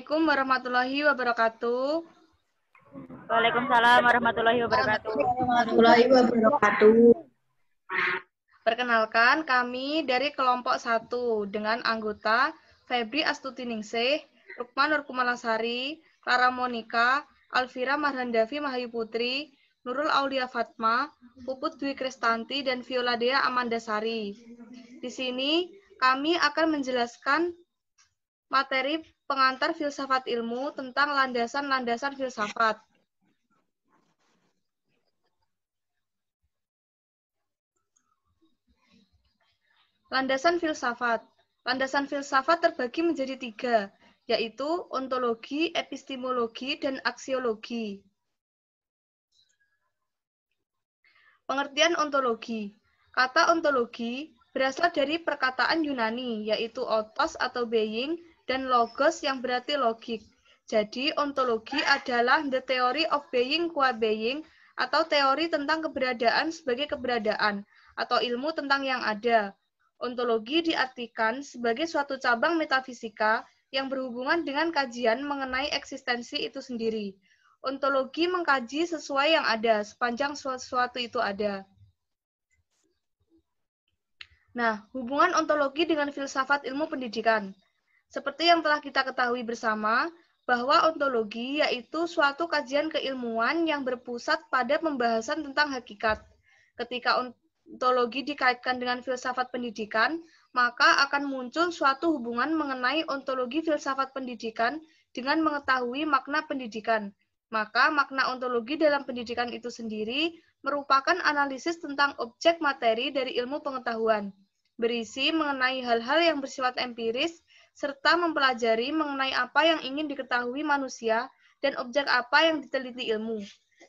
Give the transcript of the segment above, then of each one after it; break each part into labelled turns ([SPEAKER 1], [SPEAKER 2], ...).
[SPEAKER 1] Assalamualaikum warahmatullahi wabarakatuh. Waalaikumsalam warahmatullahi wabarakatuh. Warahmatullahi wabarakatuh. Perkenalkan, kami dari kelompok 1 dengan anggota Febri Astuti Ningsih, Rukman Nurkumalasari, Clara Monika, Alvira Marhandavi Mahayu Putri, Nurul Aulia Fatma, Puput Dwi Kristanti, dan Viola Dea Amanda Sari. Di sini, kami akan menjelaskan materi pengantar filsafat ilmu tentang landasan-landasan filsafat. Landasan filsafat. Landasan filsafat terbagi menjadi tiga, yaitu ontologi, epistemologi, dan aksiologi. Pengertian ontologi. Kata ontologi berasal dari perkataan Yunani, yaitu otos atau being, dan logos yang berarti logik. Jadi, ontologi adalah the theory of being qua being atau teori tentang keberadaan sebagai keberadaan atau ilmu tentang yang ada. Ontologi diartikan sebagai suatu cabang metafisika yang berhubungan dengan kajian mengenai eksistensi itu sendiri. Ontologi mengkaji sesuai yang ada sepanjang sesuatu itu ada. Nah, hubungan ontologi dengan filsafat ilmu pendidikan. Seperti yang telah kita ketahui bersama, bahwa ontologi yaitu suatu kajian keilmuan yang berpusat pada pembahasan tentang hakikat. Ketika ontologi dikaitkan dengan filsafat pendidikan, maka akan muncul suatu hubungan mengenai ontologi filsafat pendidikan dengan mengetahui makna pendidikan. Maka makna ontologi dalam pendidikan itu sendiri merupakan analisis tentang objek materi dari ilmu pengetahuan, berisi mengenai hal-hal yang bersifat empiris serta mempelajari mengenai apa yang ingin diketahui manusia dan objek apa yang diteliti ilmu.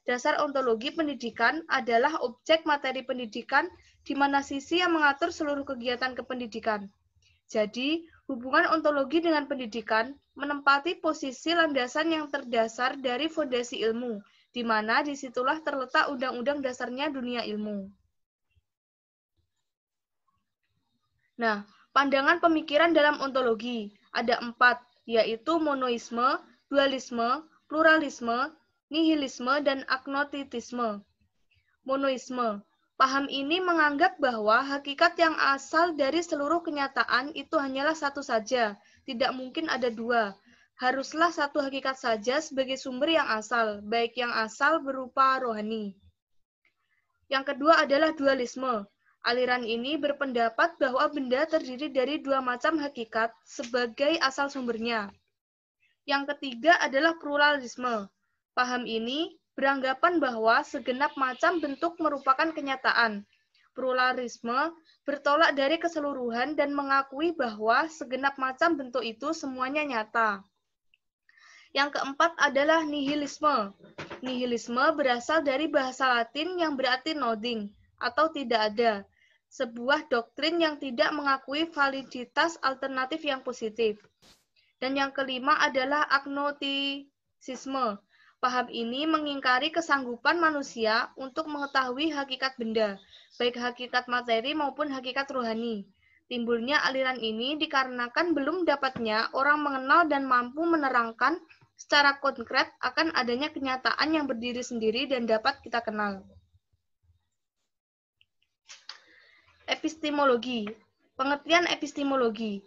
[SPEAKER 1] Dasar ontologi pendidikan adalah objek materi pendidikan di mana sisi yang mengatur seluruh kegiatan kependidikan. Jadi, hubungan ontologi dengan pendidikan menempati posisi landasan yang terdasar dari fondasi ilmu, di mana disitulah terletak undang-undang dasarnya dunia ilmu. Nah, Pandangan pemikiran dalam ontologi ada empat, yaitu monoisme, dualisme, pluralisme, nihilisme, dan agnotitisme. Monoisme, paham ini menganggap bahwa hakikat yang asal dari seluruh kenyataan itu hanyalah satu saja, tidak mungkin ada dua. Haruslah satu hakikat saja sebagai sumber yang asal, baik yang asal berupa rohani. Yang kedua adalah dualisme. Aliran ini berpendapat bahwa benda terdiri dari dua macam hakikat sebagai asal sumbernya. Yang ketiga adalah pluralisme. Paham ini beranggapan bahwa segenap macam bentuk merupakan kenyataan. Pluralisme bertolak dari keseluruhan dan mengakui bahwa segenap macam bentuk itu semuanya nyata. Yang keempat adalah nihilisme. Nihilisme berasal dari bahasa Latin yang berarti nodding atau tidak ada, sebuah doktrin yang tidak mengakui validitas alternatif yang positif. Dan yang kelima adalah agnotisisme. Paham ini mengingkari kesanggupan manusia untuk mengetahui hakikat benda, baik hakikat materi maupun hakikat rohani. Timbulnya aliran ini dikarenakan belum dapatnya orang mengenal dan mampu menerangkan secara konkret akan adanya kenyataan yang berdiri sendiri dan dapat kita kenal. epistemologi. Pengertian epistemologi.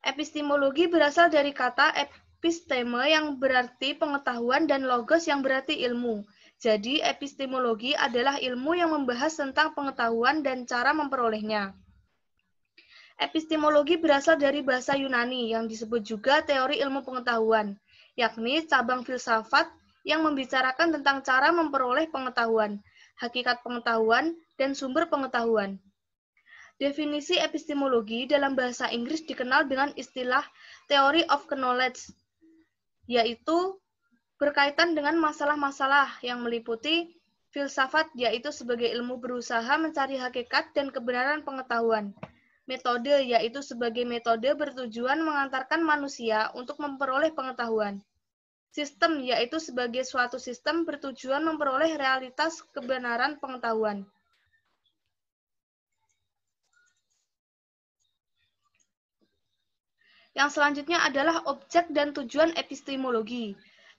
[SPEAKER 1] Epistemologi berasal dari kata episteme yang berarti pengetahuan dan logos yang berarti ilmu. Jadi, epistemologi adalah ilmu yang membahas tentang pengetahuan dan cara memperolehnya. Epistemologi berasal dari bahasa Yunani yang disebut juga teori ilmu pengetahuan, yakni cabang filsafat yang membicarakan tentang cara memperoleh pengetahuan, hakikat pengetahuan, dan sumber pengetahuan. Definisi epistemologi dalam bahasa Inggris dikenal dengan istilah theory of knowledge, yaitu berkaitan dengan masalah-masalah yang meliputi filsafat, yaitu sebagai ilmu berusaha mencari hakikat dan kebenaran pengetahuan. Metode, yaitu sebagai metode bertujuan mengantarkan manusia untuk memperoleh pengetahuan. Sistem, yaitu sebagai suatu sistem bertujuan memperoleh realitas kebenaran pengetahuan. Yang selanjutnya adalah objek dan tujuan epistemologi.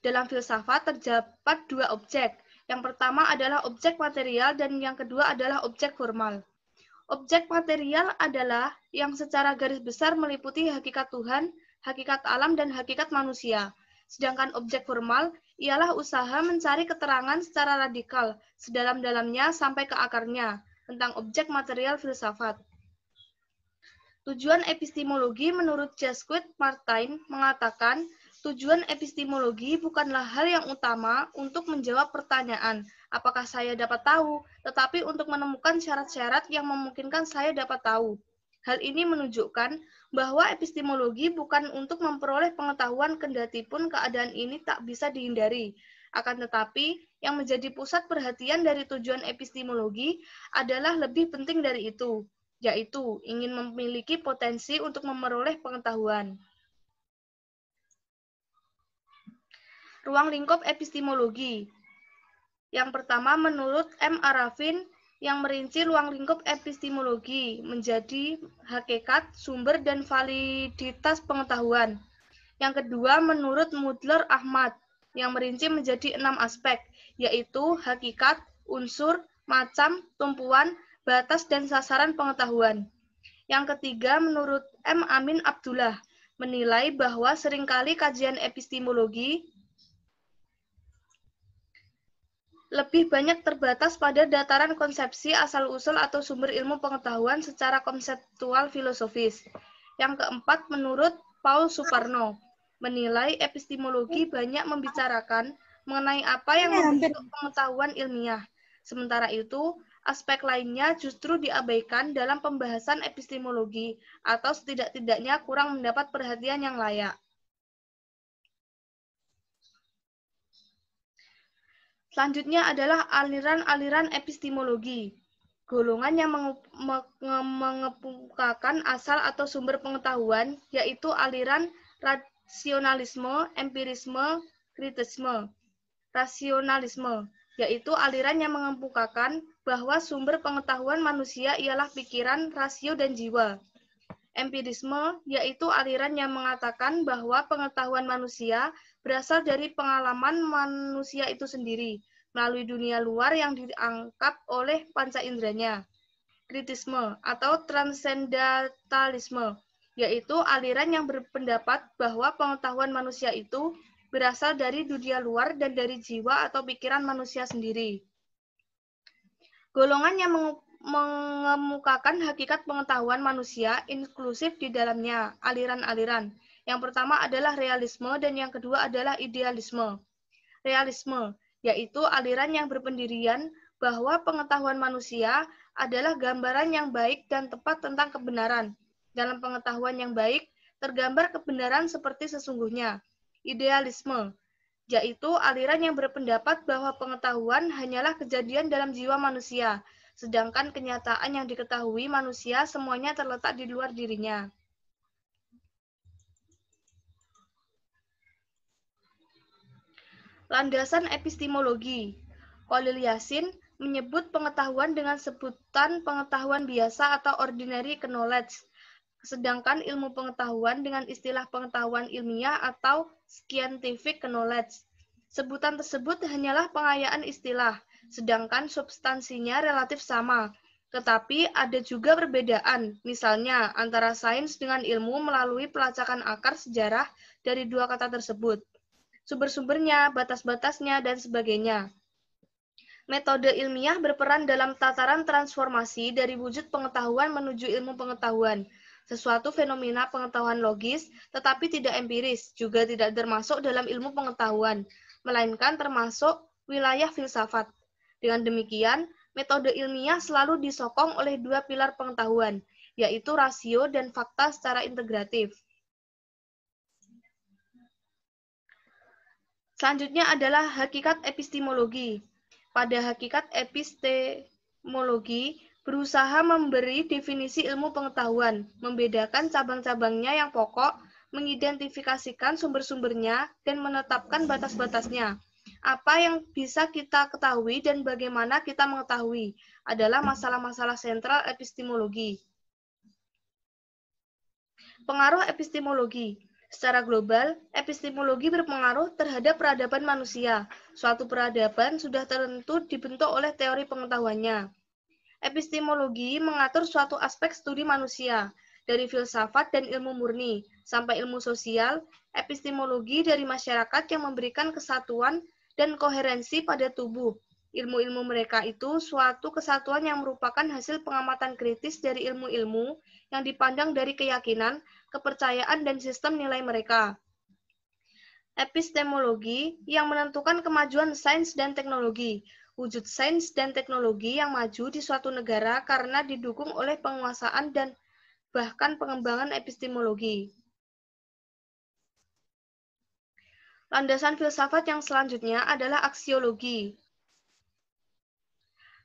[SPEAKER 1] Dalam filsafat terdapat dua objek. Yang pertama adalah objek material dan yang kedua adalah objek formal. Objek material adalah yang secara garis besar meliputi hakikat Tuhan, hakikat alam, dan hakikat manusia. Sedangkan objek formal ialah usaha mencari keterangan secara radikal, sedalam-dalamnya sampai ke akarnya, tentang objek material filsafat. Tujuan epistemologi menurut Jasquith Martin mengatakan tujuan epistemologi bukanlah hal yang utama untuk menjawab pertanyaan apakah saya dapat tahu, tetapi untuk menemukan syarat-syarat yang memungkinkan saya dapat tahu. Hal ini menunjukkan bahwa epistemologi bukan untuk memperoleh pengetahuan kendati pun keadaan ini tak bisa dihindari. Akan tetapi, yang menjadi pusat perhatian dari tujuan epistemologi adalah lebih penting dari itu, yaitu ingin memiliki potensi untuk memperoleh pengetahuan. Ruang lingkup epistemologi. Yang pertama menurut M. Arafin yang merinci ruang lingkup epistemologi menjadi hakikat, sumber, dan validitas pengetahuan. Yang kedua, menurut Mudler Ahmad, yang merinci menjadi enam aspek, yaitu hakikat, unsur, macam, tumpuan, batas dan sasaran pengetahuan. Yang ketiga, menurut M. Amin Abdullah, menilai bahwa seringkali kajian epistemologi lebih banyak terbatas pada dataran konsepsi asal-usul atau sumber ilmu pengetahuan secara konseptual filosofis. Yang keempat, menurut Paul Suparno, menilai epistemologi banyak membicarakan mengenai apa yang iya, membentuk pengetahuan ilmiah. Sementara itu, aspek lainnya justru diabaikan dalam pembahasan epistemologi atau setidak-tidaknya kurang mendapat perhatian yang layak. Selanjutnya adalah aliran-aliran epistemologi, golongan yang mengemukakan asal atau sumber pengetahuan, yaitu aliran rasionalisme, empirisme, kritisme, rasionalisme yaitu aliran yang mengemukakan bahwa sumber pengetahuan manusia ialah pikiran, rasio, dan jiwa. Empirisme yaitu aliran yang mengatakan bahwa pengetahuan manusia berasal dari pengalaman manusia itu sendiri melalui dunia luar yang diangkat oleh panca inderanya. Kritisme atau transcendentalisme yaitu aliran yang berpendapat bahwa pengetahuan manusia itu berasal dari dunia luar dan dari jiwa atau pikiran manusia sendiri. Golongan yang mengemukakan hakikat pengetahuan manusia inklusif di dalamnya aliran-aliran. Yang pertama adalah realisme dan yang kedua adalah idealisme. Realisme yaitu aliran yang berpendirian bahwa pengetahuan manusia adalah gambaran yang baik dan tepat tentang kebenaran. Dalam pengetahuan yang baik tergambar kebenaran seperti sesungguhnya idealisme, yaitu aliran yang berpendapat bahwa pengetahuan hanyalah kejadian dalam jiwa manusia, sedangkan kenyataan yang diketahui manusia semuanya terletak di luar dirinya. Landasan epistemologi. Khalil Yasin menyebut pengetahuan dengan sebutan pengetahuan biasa atau ordinary knowledge Sedangkan ilmu pengetahuan dengan istilah pengetahuan ilmiah atau scientific knowledge. Sebutan tersebut hanyalah pengayaan istilah, sedangkan substansinya relatif sama. Tetapi ada juga perbedaan, misalnya antara sains dengan ilmu melalui pelacakan akar sejarah dari dua kata tersebut. Sumber-sumbernya, batas-batasnya, dan sebagainya. Metode ilmiah berperan dalam tataran transformasi dari wujud pengetahuan menuju ilmu pengetahuan – sesuatu fenomena pengetahuan logis tetapi tidak empiris, juga tidak termasuk dalam ilmu pengetahuan, melainkan termasuk wilayah filsafat. Dengan demikian, metode ilmiah selalu disokong oleh dua pilar pengetahuan, yaitu rasio dan fakta secara integratif. Selanjutnya adalah hakikat epistemologi. Pada hakikat epistemologi, berusaha memberi definisi ilmu pengetahuan, membedakan cabang-cabangnya yang pokok, mengidentifikasikan sumber-sumbernya, dan menetapkan batas-batasnya. Apa yang bisa kita ketahui dan bagaimana kita mengetahui adalah masalah-masalah sentral epistemologi. Pengaruh epistemologi Secara global, epistemologi berpengaruh terhadap peradaban manusia. Suatu peradaban sudah tentu dibentuk oleh teori pengetahuannya epistemologi mengatur suatu aspek studi manusia, dari filsafat dan ilmu murni, sampai ilmu sosial, epistemologi dari masyarakat yang memberikan kesatuan dan koherensi pada tubuh. Ilmu-ilmu mereka itu suatu kesatuan yang merupakan hasil pengamatan kritis dari ilmu-ilmu yang dipandang dari keyakinan, kepercayaan, dan sistem nilai mereka. Epistemologi yang menentukan kemajuan sains dan teknologi, wujud sains dan teknologi yang maju di suatu negara karena didukung oleh penguasaan dan bahkan pengembangan epistemologi. Landasan filsafat yang selanjutnya adalah aksiologi.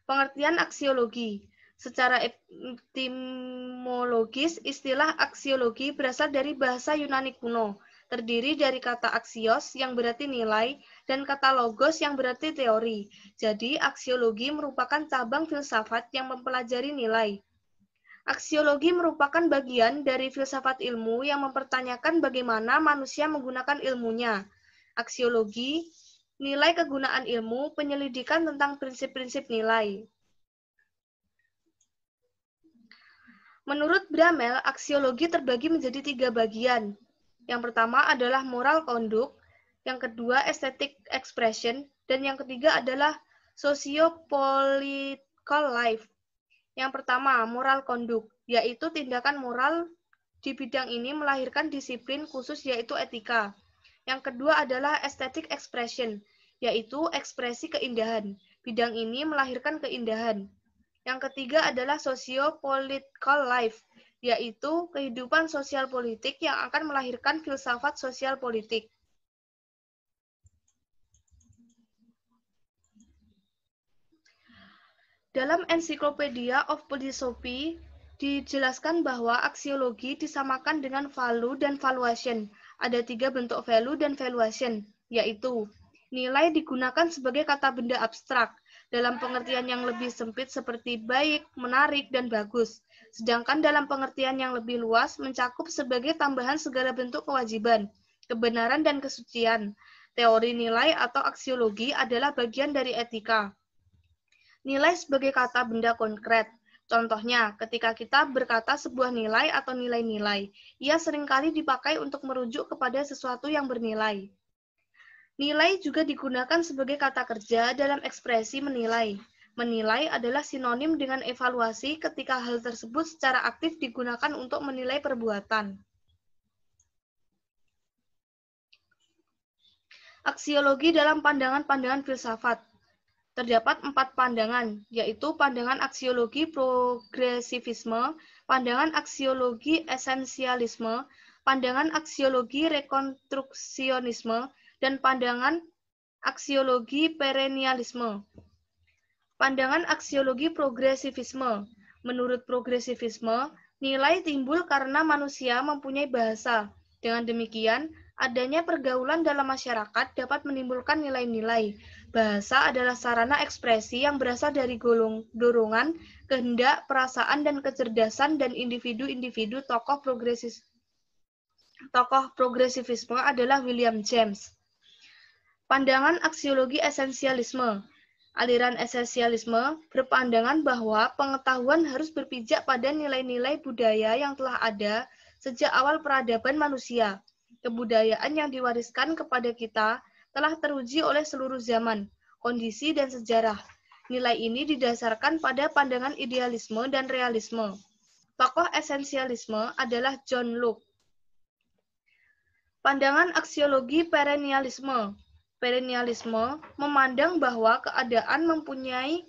[SPEAKER 1] Pengertian aksiologi. Secara etimologis, istilah aksiologi berasal dari bahasa Yunani kuno, terdiri dari kata aksios yang berarti nilai, dan kata logos yang berarti teori. Jadi, aksiologi merupakan cabang filsafat yang mempelajari nilai. Aksiologi merupakan bagian dari filsafat ilmu yang mempertanyakan bagaimana manusia menggunakan ilmunya. Aksiologi, nilai kegunaan ilmu, penyelidikan tentang prinsip-prinsip nilai. Menurut Bramel, aksiologi terbagi menjadi tiga bagian. Yang pertama adalah moral conduct, yang kedua aesthetic expression, dan yang ketiga adalah sociopolitical life. Yang pertama, moral conduct, yaitu tindakan moral di bidang ini melahirkan disiplin khusus yaitu etika. Yang kedua adalah aesthetic expression, yaitu ekspresi keindahan. Bidang ini melahirkan keindahan. Yang ketiga adalah sociopolitical life, yaitu kehidupan sosial politik yang akan melahirkan filsafat sosial politik. Dalam Encyclopedia of Philosophy dijelaskan bahwa aksiologi disamakan dengan value dan valuation. Ada tiga bentuk value dan valuation, yaitu nilai digunakan sebagai kata benda abstrak dalam pengertian yang lebih sempit seperti baik, menarik, dan bagus. Sedangkan dalam pengertian yang lebih luas mencakup sebagai tambahan segala bentuk kewajiban, kebenaran, dan kesucian. Teori nilai atau aksiologi adalah bagian dari etika. Nilai sebagai kata benda konkret. Contohnya, ketika kita berkata sebuah nilai atau nilai-nilai, ia seringkali dipakai untuk merujuk kepada sesuatu yang bernilai. Nilai juga digunakan sebagai kata kerja dalam ekspresi menilai. Menilai adalah sinonim dengan evaluasi ketika hal tersebut secara aktif digunakan untuk menilai perbuatan. Aksiologi dalam pandangan-pandangan filsafat terdapat empat pandangan, yaitu pandangan aksiologi progresivisme, pandangan aksiologi esensialisme, pandangan aksiologi rekonstruksionisme, dan pandangan aksiologi perennialisme. Pandangan aksiologi progresivisme. Menurut progresivisme, nilai timbul karena manusia mempunyai bahasa. Dengan demikian, adanya pergaulan dalam masyarakat dapat menimbulkan nilai-nilai, Bahasa adalah sarana ekspresi yang berasal dari golong, dorongan, kehendak, perasaan, dan kecerdasan dan individu-individu tokoh progresis Tokoh progresivisme adalah William James. Pandangan aksiologi esensialisme. Aliran esensialisme berpandangan bahwa pengetahuan harus berpijak pada nilai-nilai budaya yang telah ada sejak awal peradaban manusia, kebudayaan yang diwariskan kepada kita, telah teruji oleh seluruh zaman, kondisi, dan sejarah. Nilai ini didasarkan pada pandangan idealisme dan realisme. Tokoh esensialisme adalah John Locke. Pandangan aksiologi perennialisme. Perennialisme memandang bahwa keadaan mempunyai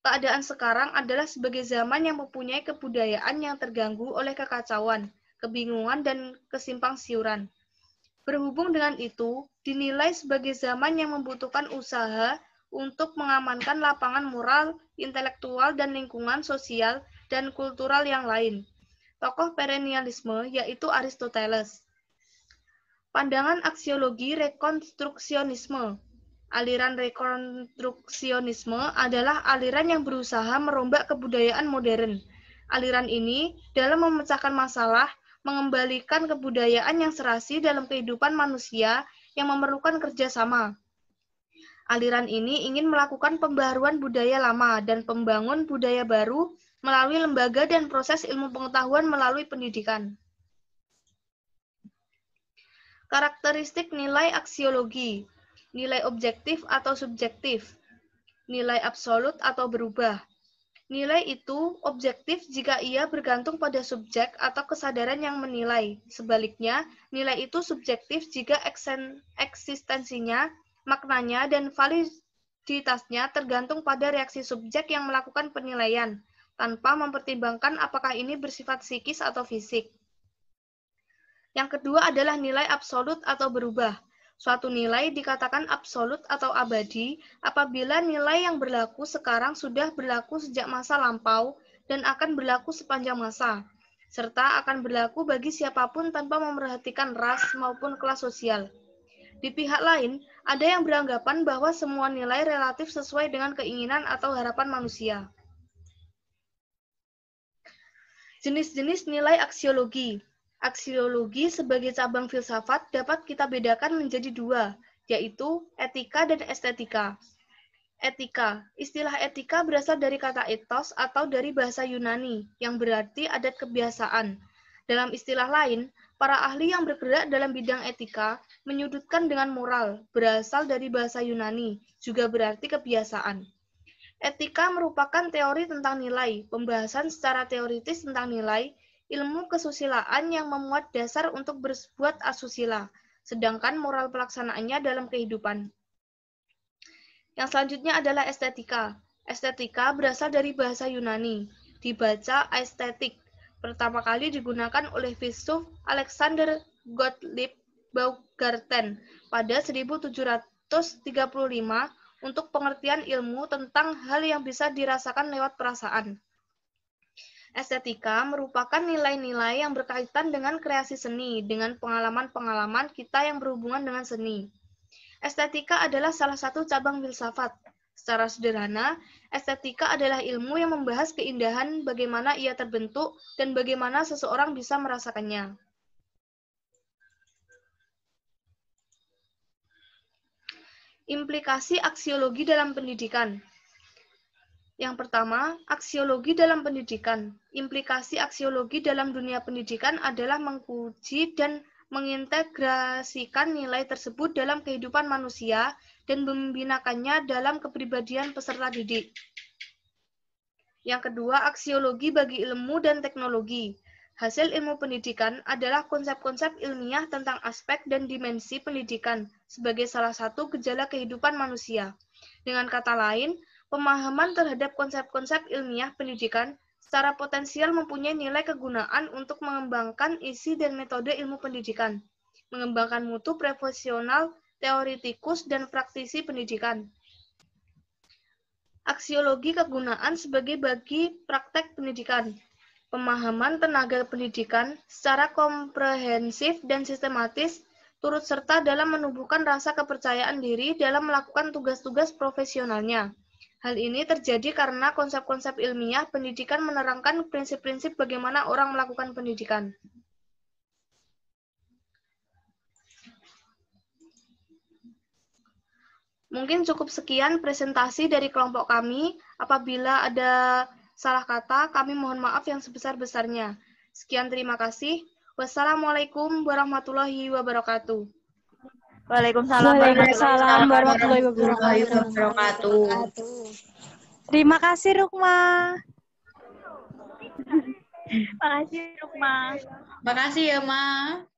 [SPEAKER 1] keadaan sekarang adalah sebagai zaman yang mempunyai kebudayaan yang terganggu oleh kekacauan, kebingungan, dan kesimpang siuran. Berhubung dengan itu, dinilai sebagai zaman yang membutuhkan usaha untuk mengamankan lapangan moral, intelektual, dan lingkungan sosial dan kultural yang lain. Tokoh perennialisme yaitu Aristoteles. Pandangan aksiologi rekonstruksionisme. Aliran rekonstruksionisme adalah aliran yang berusaha merombak kebudayaan modern. Aliran ini dalam memecahkan masalah mengembalikan kebudayaan yang serasi dalam kehidupan manusia yang memerlukan kerjasama. Aliran ini ingin melakukan pembaruan budaya lama dan pembangun budaya baru melalui lembaga dan proses ilmu pengetahuan melalui pendidikan. Karakteristik nilai aksiologi, nilai objektif atau subjektif, nilai absolut atau berubah, Nilai itu objektif jika ia bergantung pada subjek atau kesadaran yang menilai. Sebaliknya, nilai itu subjektif jika eksistensinya, maknanya, dan validitasnya tergantung pada reaksi subjek yang melakukan penilaian, tanpa mempertimbangkan apakah ini bersifat psikis atau fisik. Yang kedua adalah nilai absolut atau berubah. Suatu nilai dikatakan absolut atau abadi apabila nilai yang berlaku sekarang sudah berlaku sejak masa lampau dan akan berlaku sepanjang masa, serta akan berlaku bagi siapapun tanpa memperhatikan ras maupun kelas sosial. Di pihak lain, ada yang beranggapan bahwa semua nilai relatif sesuai dengan keinginan atau harapan manusia. Jenis-jenis nilai aksiologi Aksiologi sebagai cabang filsafat dapat kita bedakan menjadi dua, yaitu etika dan estetika. Etika. Istilah etika berasal dari kata etos atau dari bahasa Yunani, yang berarti adat kebiasaan. Dalam istilah lain, para ahli yang bergerak dalam bidang etika menyudutkan dengan moral, berasal dari bahasa Yunani, juga berarti kebiasaan. Etika merupakan teori tentang nilai, pembahasan secara teoritis tentang nilai ilmu kesusilaan yang memuat dasar untuk berbuat asusila, sedangkan moral pelaksanaannya dalam kehidupan. Yang selanjutnya adalah estetika. Estetika berasal dari bahasa Yunani, dibaca estetik. Pertama kali digunakan oleh filsuf Alexander Gottlieb Baumgarten pada 1735 untuk pengertian ilmu tentang hal yang bisa dirasakan lewat perasaan. Estetika merupakan nilai-nilai yang berkaitan dengan kreasi seni, dengan pengalaman-pengalaman kita yang berhubungan dengan seni. Estetika adalah salah satu cabang filsafat. Secara sederhana, estetika adalah ilmu yang membahas keindahan bagaimana ia terbentuk dan bagaimana seseorang bisa merasakannya. Implikasi aksiologi dalam pendidikan yang pertama, aksiologi dalam pendidikan. Implikasi aksiologi dalam dunia pendidikan adalah menguji dan mengintegrasikan nilai tersebut dalam kehidupan manusia dan membinakannya dalam kepribadian peserta didik. Yang kedua, aksiologi bagi ilmu dan teknologi. Hasil ilmu pendidikan adalah konsep-konsep ilmiah tentang aspek dan dimensi pendidikan sebagai salah satu gejala kehidupan manusia. Dengan kata lain, pemahaman terhadap konsep-konsep ilmiah pendidikan secara potensial mempunyai nilai kegunaan untuk mengembangkan isi dan metode ilmu pendidikan, mengembangkan mutu profesional, teoritikus, dan praktisi pendidikan. Aksiologi kegunaan sebagai bagi praktek pendidikan, pemahaman tenaga pendidikan secara komprehensif dan sistematis turut serta dalam menumbuhkan rasa kepercayaan diri dalam melakukan tugas-tugas profesionalnya. Hal ini terjadi karena konsep-konsep ilmiah pendidikan menerangkan prinsip-prinsip bagaimana orang melakukan pendidikan. Mungkin cukup sekian presentasi dari kelompok kami. Apabila ada salah kata, kami mohon maaf yang sebesar-besarnya. Sekian terima kasih. Wassalamualaikum warahmatullahi wabarakatuh. Waalaikumsalam. Waalaikumsalam warahmatullahi wabarakatuh. Terima kasih Rukma. terima kasih Rukma. terima kasih ya Ma.